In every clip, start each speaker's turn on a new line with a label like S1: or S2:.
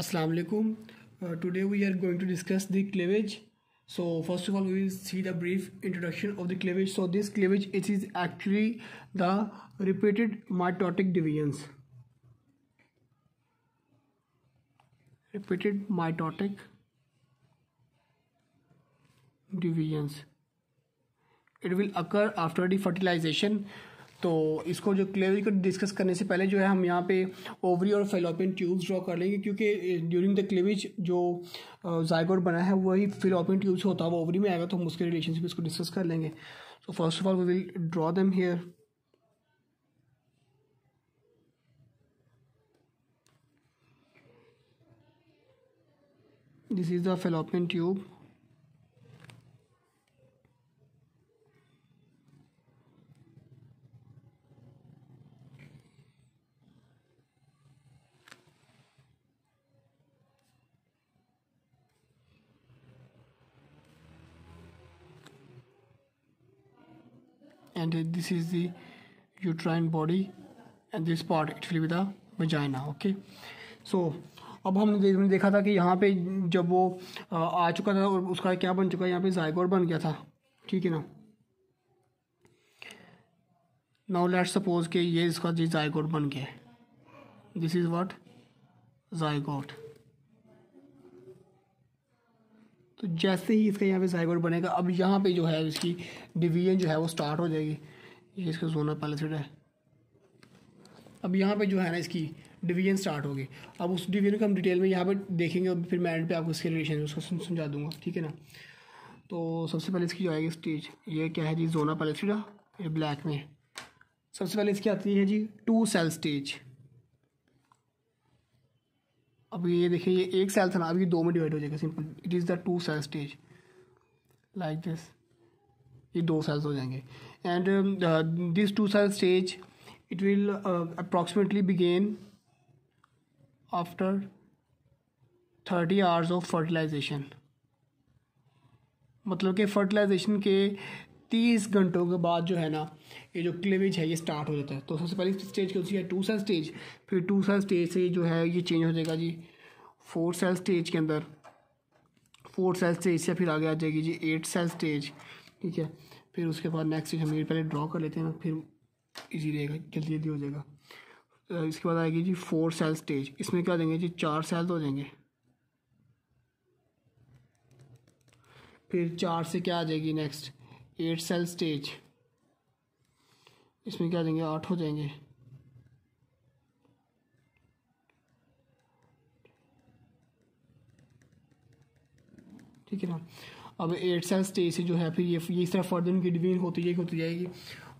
S1: assalamu alaikum uh, today we are going to discuss the cleavage so first of all we will see the brief introduction of the cleavage so this cleavage it is actually the repeated mitotic divisions repeated mitotic divisions it will occur after the fertilization तो इसको जो क्लेवरी को discuss करने से पहले जो है हम यहाँ पे ओवरी और फिलोपियन ट्यूब्स ड्रॉ कर लेंगे क्योंकि ड्यूरिंग द क्लेविज जो जायगोड बना है वही फिलोपियन ट्यूब्स होता है वो ओवरी में आएगा तो हम उसके रिलेशनशिप इसको डिस्कस कर लेंगे so first of all we will draw them here this is the fallopian tube and this is the uterine body and this part it will be the vagina okay so अब हमने देखा था कि यहाँ पे जब वो आ चुका था और उसका क्या बन चुका है यहाँ पे जायगोर बन गया था ठीक है ना नाउ लेट सपोज कि ये इसका जी जायगोट बन गया दिस इज़ व्हाट जायगोट तो जैसे ही इसका यहाँ पे जाइगोट बनेगा अब यहाँ पे जो है इसकी डिवीजन जो है वो स्टार्ट हो जाएगी ये इसका जोनल पैलेसिड है अब यहाँ पे जो है ना इसकी डिवीजन स्टार्ट होगी अब उस डिवीजन को हम डिटेल में यहाँ पे देखेंगे और फिर मैं एंड पे आपको इसके रिलेशन उसको समझा दूंगा ठीक है ना तो सबसे पहले इसकी जो आएगी स्टेज ये क्या है जी जोना पैलेसिडा ये ब्लैक में सबसे पहले इसकी आती है जी टू सेल स्टेज अब ये देखिए ये एक सेल था ना अभी दो में डिवाइड हो जाएगा simple it is the two cell stage like this ये दो सेल्स हो जाएंगे and this two cell stage it will approximately begin after thirty hours of fertilisation मतलब कि फर्टिलाइजेशन के तीस घंटों के बाद जो है ना ये जो क्लेवेज है ये स्टार्ट हो जाता है तो सबसे पहली स्टेज कौन सी है टू सेल स्टेज फिर टू सेल स्टेज से जो है ये चेंज हो जाएगा जी फोर सेल स्टेज के अंदर फोर सेल स्टेज से फिर आगे आ जाएगी जी एट सेल स्टेज ठीक है फिर उसके बाद नेक्स्ट हम ये पहले ड्रॉ कर लेते हैं फिर ईजी रहेगा जल्दी जल्दी हो जाएगा इसके बाद आएगी जी फोर सेल स्टेज इसमें क्या देंगे जी चार सेल तो हो जाएंगे फिर चार से क्या आ जाएगी नेक्स्ट एट सेल स्टेज इसमें क्या देंगे आठ हो जाएंगे ठीक है ना अब एट सेल स्टेज से जो है फिर ये ये इस तरह फर्दर उनकी डिवीजन होती जाएगी होती जाएगी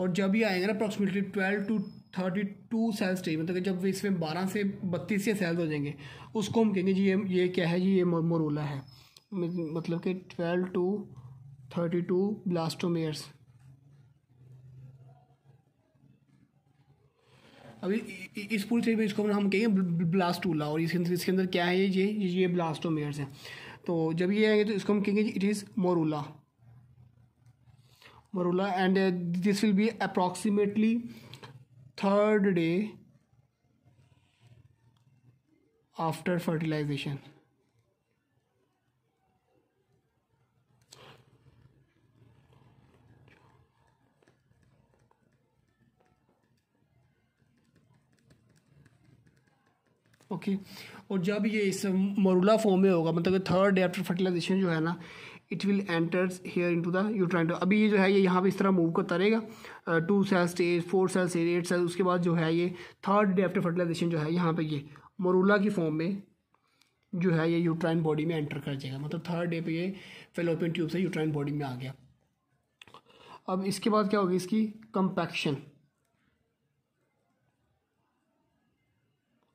S1: और जब ये आएंगे ना approximately twelve to thirty two cell stage मतलब जब इसमें बारह से बत्तीस से सेल्स हो जाएंगे उसको हम कहेंगे जी ये ये क्या है जी ये मोरोला है मतलब कि twelve to thirty two blastomeres अभी इस पूरी चीज़ में इसको हम कहेंगे ब्लास्टूला और इसके अंदर इसके अंदर क्या है ये ये ये ब्लास्टोमेयर्स हैं तो जब ये आएंगे तो इसको हम कहेंगे it is morula morula and this will be approximately third day after fertilisation okay और जब ये इस मरूला फॉर्म में होगा मतलब थर्ड डे आफ्टर फर्टिलाइजेशन जो है ना it will enters here into the uterine अभी ये जो है ये यहाँ पे इस तरह मूव करता रहेगा two cell stage four cell stage eight cell उसके बाद जो है ये थर्ड डे आफ्टर फर्टिलाइजेशन जो है यहाँ पे ये मरूला की फॉर्म में जो है ये यूट्राइन बॉडी में एंटर कर जाएगा मतलब थर्ड डे पे ये फेलोपियन ट्यूब से यूट्राइन बॉडी में आ गया अब इसके बाद क्या होगी इसकी कंपैक्शन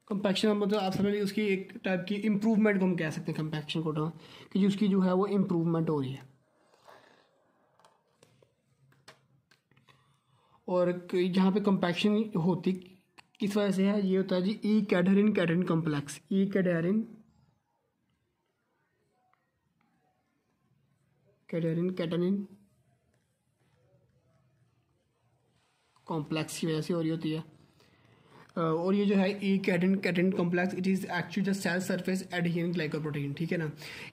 S1: कंपैक्शन मतलब आप समझ लीजिए उसकी एक टाइप की इम्प्रूवमेंट को हम कह सकते हैं कंपैक्शन को टर्म कि उसकी जो है वो इम्प्रूवमेंट हो रही है और जहाँ पे कंपैक्शन होती किस वजह से है ये होता है जी E cadherin cadherin complex E cadherin cadherin catenin complex की वजह से हो रही होती है और ये जो है E catenin catenin complex it is actually just cell surface adhering glycoprotein ठीक है ना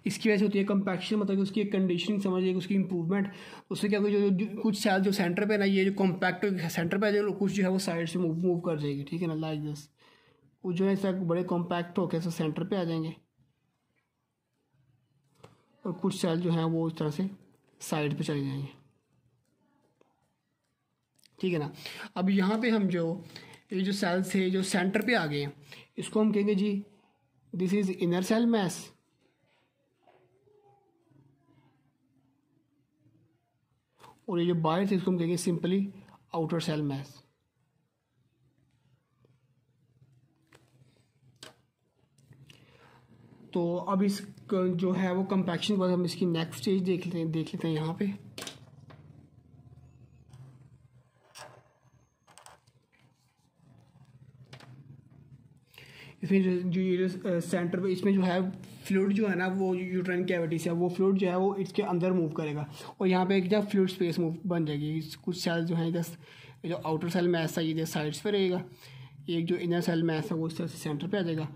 S1: इसकी वजह से होती है कम्पैक्शन मतलब कि उसकी एक कंडीशनिंग समझिए उसकी इंप्रूवमेंट उससे क्या जो, जो कुछ सेल जो सेंटर पे ना ये जो कॉम्पैक्ट सेंटर पे जो कुछ जो है वो साइड से मूव मूव कर जाएगी ठीक है ना लाइक दिस वो जो है इसका बड़े कॉम्पैक्ट होकर से सेंटर पर आ जाएंगे और कुछ सेल जो हैं वो इस तरह से साइड पर चले जाएंगे ठीक है ना अब यहाँ पे हम जो ये जो सेल्स है जो सेंटर पे आ गए इसको हम कहेंगे जी this is inner cell mass और ये जो बाहर थे इसको हम कहेंगे सिंपली आउटर सेल मैस तो अब इस जो है वो कंपैक्शन के बाद हम इसकी नेक्स्ट स्टेज देख लेते हैं देख लेते हैं यहाँ पे इसमें जो जो सेंटर पे इसमें जो है फ्लूड जो है ना वो यूट्रन कैविटी से वो फ्लूड जो है वो इसके अंदर मूव करेगा और यहाँ पे एक जब फ्लूड स्पेस मूव बन जाएगी कुछ सेल जो है इधर जो आउटर सेल में ऐसा इधर साइड्स पर रहेगा एक जो इनर सेल में ऐसा वो इस से सेंटर पर आ जाएगा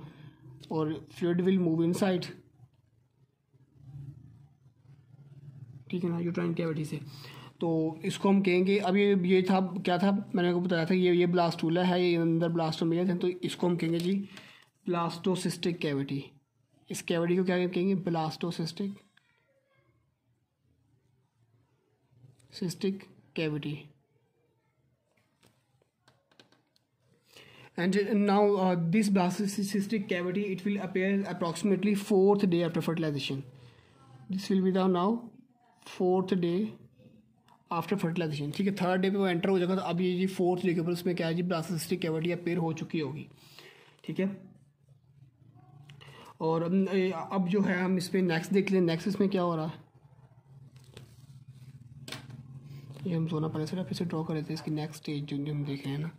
S1: और fluid will move inside ठीक है ना यूट्राइन कैविटी से तो इसको हम कहेंगे अब ये ये था क्या था मैंने आपको बताया था ये ये ब्लास्ट टूला है ये अंदर ब्लास्ट मिले थे तो इसको हम कहेंगे जी प्लास्टोसिस्टिक कैविटी इस कैविटी को क्या कहेंगे blastocystic cystic cavity and now uh, this blastocytic cavity it will appear approximately fourth day after fertilization this will be the now fourth day after fertilisation ठीक है थर्ड डे पे वो एंटर हो जाएगा तो अब ये जी फोर्थ डे के ऊपर उसमें क्या है जी ब्लास्टिक कैविटी अपेयर हो चुकी होगी ठीक है और अब जो है हम इस पर नेक्स्ट देख लें नेक्स्ट इसमें क्या हो रहा है ये हम सोना पहले सिर्फ इसे ड्रॉ कर रहे थे इसकी नेक्स्ट स्टेज जो हम देखे हैं ना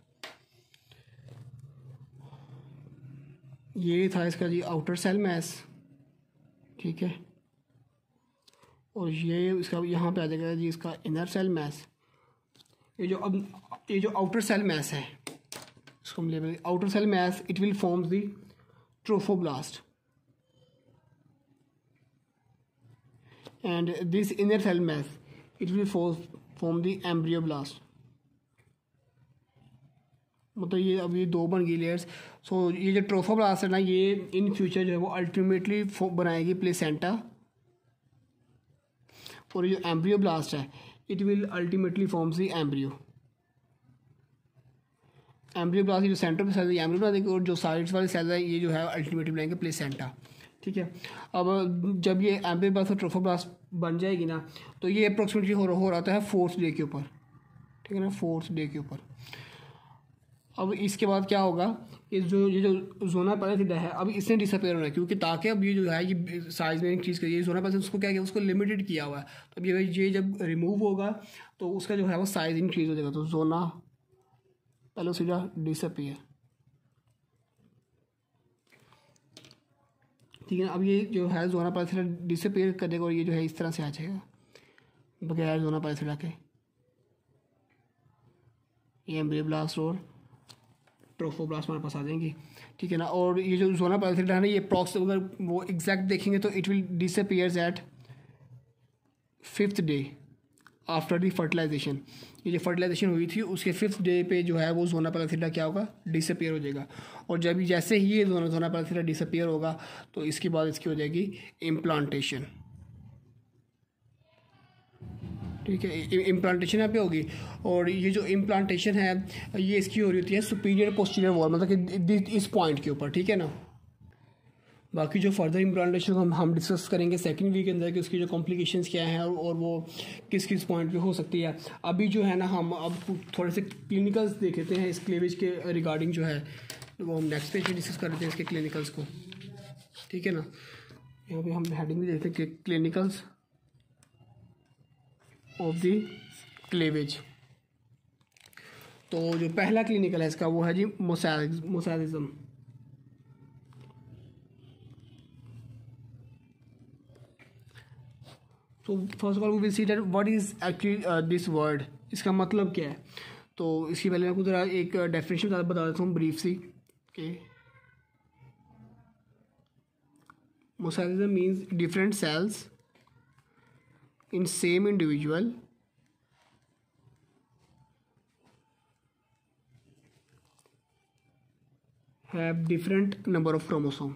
S1: ये था इसका जी आउटर सेल मैस ठीक है और ये इसका यहाँ पे आ जाएगा जी इसका इनर सेल मैस ये जो अब ये जो आउटर सेल मैस है इसको हम ले outer cell mass it will forms the trophoblast and this inner cell mass it will form from the blast मतलब ये अब ये दो बन गई लेयर्स सो ये जो ट्रोफोब्लास्ट है ना ये इन फ्यूचर जो है वो अल्टीमेटली बनाएगी प्लेसेंटा और ये जो एम्ब्रियो ब्लास्ट है it will ultimately forms the embryo embryoblast जो सेंटर पे सेल है एम्ब्रियो ब्लास्ट और जो साइड्स वाले सेल है ये जो है अल्टीमेटली बनाएंगे प्लेसेंटा ठीक है अब जब ये एम्पेब्लास्ट और ट्रोफोब्लास्ट बन जाएगी ना तो ये अप्रोक्सीमेटली हो, हो रहा है फोर्थ डे के ऊपर ठीक है ना फोर्थ डे के ऊपर अब इसके बाद क्या होगा कि जो ये जो जोना पैरासिडा है अब इसने डिसअपेयर होना है क्योंकि ताकि अब ये जो है ये साइज में इंक्रीज करिए जोना पैरासिड उसको क्या किया उसको लिमिटेड किया हुआ है तो अब ये ये जब रिमूव होगा तो उसका जो है वो साइज इंक्रीज हो जाएगा तो जोना पैलोसिडा डिसअपेयर ठीक है अब ये जो है जोना पैरासाइट डिसअपेयर करेगा और ये जो है इस तरह से आ जाएगा बगैर जोना पैरासाइट के ये एम्ब्रियो ब्लास्ट और ब्लास्ट हमारे पास आ जाएंगे ठीक है ना और ये जो जोना पैरासाइट है ना ये प्रॉक्स अगर वो एग्जैक्ट देखेंगे तो it will disappears at fifth day after the fertilisation ये जो फर्टिलाइजेशन हुई थी उसके फिफ्थ डे पे जो है वो जोना पैलाथीटा क्या होगा डिसअपेयर हो जाएगा और जब जैसे ही ये जोना जोना पैलाथीटा डिसअपेयर होगा तो इसके बाद इसकी हो जाएगी इम्प्लांटेशन ठीक है इम्प्लांटेशन यहाँ पे होगी और ये जो इम्प्लांटेशन है ये इसकी हो रही होती है सुपीरियर पोस्टीरियर वॉल मतलब कि इस पॉइंट के ऊपर ठीक है ना बाकी जो फर्दर इम्प्लानटेशन हम हम डिस्कस करेंगे सेकंड वीक के अंदर कि उसकी जो कॉम्प्लिकेशंस क्या है और, और वो किस किस पॉइंट पे हो सकती है अभी जो है ना हम अब थोड़े से क्लिनिकल्स देख लेते हैं इस क्लेवेज के रिगार्डिंग जो है तो वो हम नेक्स्ट पेज पे डिस्कस कर लेते हैं इसके क्लिनिकल्स को ठीक है ना यहाँ पे हम हेडिंग भी देखते हैं कि क्लिनिकल्स ऑफ दी क्लेवेज तो जो पहला क्लिनिकल है इसका वो है जी मोसाइज़म तो first of all we will see that what is actually this word इसका मतलब क्या है तो इसकी पहले मैं आपको ज़रा एक डेफिनेशन uh, बता बता देता हूँ ब्रीफ सी के mosaicism means different cells in same individual have different number of chromosome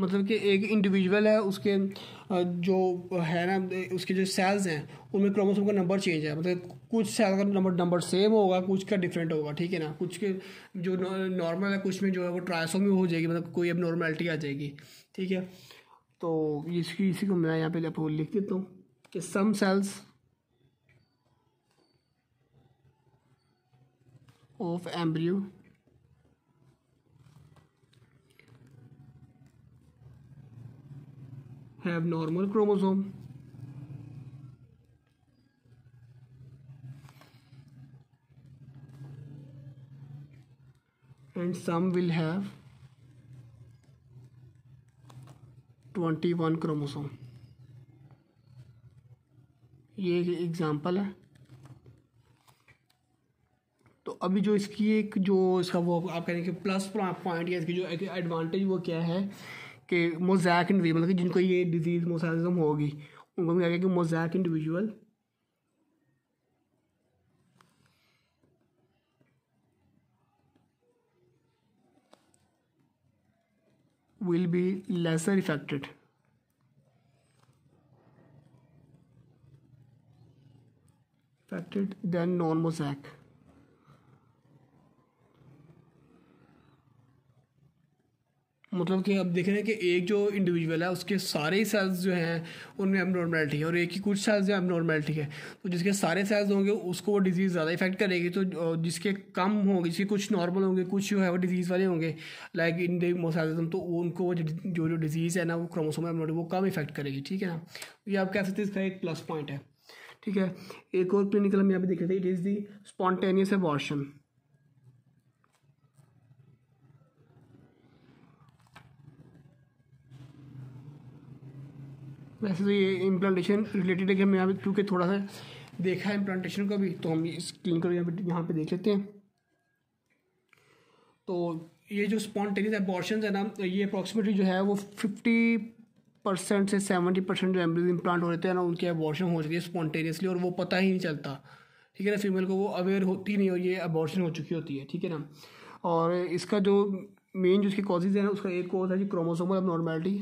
S1: मतलब कि एक इंडिविजुअल है उसके जो है ना उसके जो सेल्स हैं उनमें क्रोमोसोम का नंबर चेंज है मतलब कुछ सेल का नंबर नंबर सेम होगा कुछ का डिफरेंट होगा ठीक है ना कुछ के जो नॉर्मल है कुछ में जो है वो ट्रायसोमी हो जाएगी मतलब कोई अब नॉर्मेलिटी आ जाएगी ठीक है तो इसकी इसी को मैं यहाँ पे आपको लिख देता हूँ कि some cells of embryo have normal chromosome. And some will have 21 chromosome ये एक एग्ज़ाम्पल है तो अभी जो इसकी एक जो इसका वो आप कह रहे हैं कि प्लस पॉइंट या इसकी जो एक एडवांटेज वो क्या है कि मोजैक इंडिविजुअल मतलब कि जिनको ये डिजीज़ मोसाइजम होगी उनको क्या कि mosaic individual will be lesser affected affected than non mosaic मतलब कि अब देख रहे हैं कि एक जो इंडिविजुअल है उसके सारे ही सेल्स जो हैं उनमें एबनॉर्मेलिटी है और एक ही कुछ सेल्स जो एबनॉर्मेलिटी है तो जिसके सारे सेल्स होंगे उसको वो डिज़ीज़ ज़्यादा इफेक्ट करेगी तो जिसके कम होंगे जिसके कुछ नॉर्मल होंगे कुछ जो है वो डिज़ीज़ वाले होंगे लाइक इन डेमोसाइजम तो उनको जो जो डिज़ीज़ है ना वो क्रोमोसोम एबनॉर्मेलिटी वो कम इफेक्ट करेगी ठीक है ना तो ये आप कह सकते हैं इसका एक प्लस पॉइंट है ठीक है एक और क्लिनिकल हम यहाँ पे देख रहे थे it is the spontaneous abortion वैसे तो ये इम्प्लांटेशन रिलेटेड है कि यहाँ पे क्योंकि थोड़ा सा देखा है इम्प्लांटेशन का भी तो हम इस क्लिनिकल यहाँ पे यहाँ देख लेते हैं तो ये जो स्पॉन्टेनियस एबॉर्शन है ना ये अप्रॉक्सीमेटली जो है वो फिफ्टी परसेंट से सेवेंटी परसेंट जो एम्बुलेंस इम्प्लांट हो रहे हैं ना उनके एबॉर्शन हो चुकी है स्पॉन्टेनियसली और वो पता ही नहीं चलता ठीक है ना फीमेल को वो अवेयर होती नहीं और ये अबॉर्शन हो चुकी होती है ठीक है ना और इसका जो मेन जो इसके कॉजेज़ है ना उसका एक कॉज है जी क्रोमोसोमल अब नॉर्मेलिटी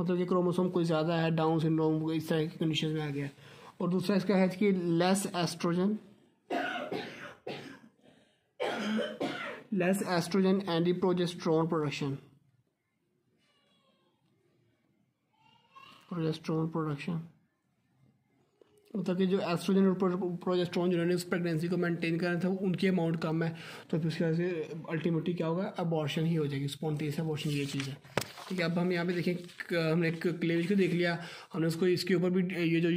S1: मतलब ये क्रोमोसोम कोई ज़्यादा है डाउन सिंड्रोम इस तरह की कंडीशन में आ गया और दूसरा इसका है कि less oestrogen less oestrogen and the progesterone production progesterone production मतलब कि जो एस्ट्रोजन और प्रोजेस्ट्रॉन जिन्होंने उस प्रेगनेंसी को मेंटेन रहे था उनकी अमाउंट कम है तो फिर उसकी वजह से अल्टीमेटली क्या होगा अबॉर्शन ही हो जाएगी स्पॉन्टेनियस अबॉर्शन ये चीज़ है ठीक है अब हम यहाँ पे देखें हमने क्लेविज को देख लिया हमने उसको इसके ऊपर भी ये जो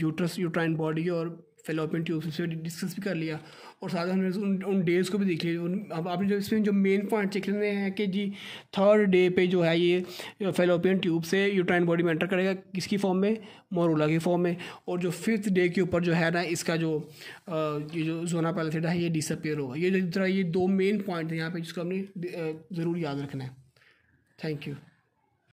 S1: यूट्रस यूट्राइन बॉडी और फेलोपियन ट्यूब से डिस्कस भी कर लिया और साथ हमने उन उन डेज को भी देख लिया अब आपने जो इसमें जो मेन पॉइंट चेक करने हैं कि जी थर्ड डे पे जो है ये फेलोपियन ट्यूब से यूट्राइन बॉडी में एंटर करेगा किसकी फॉर्म में मोरूला की फॉर्म में और जो फिफ्थ डे के ऊपर जो है ना इसका जो ये जो जोना पैलेथेटा है ये डिसअपेयर होगा ये जो तरह ये दो मेन पॉइंट हैं यहाँ पर जिसको हमने ज़रूर याद रखना है थैंक यू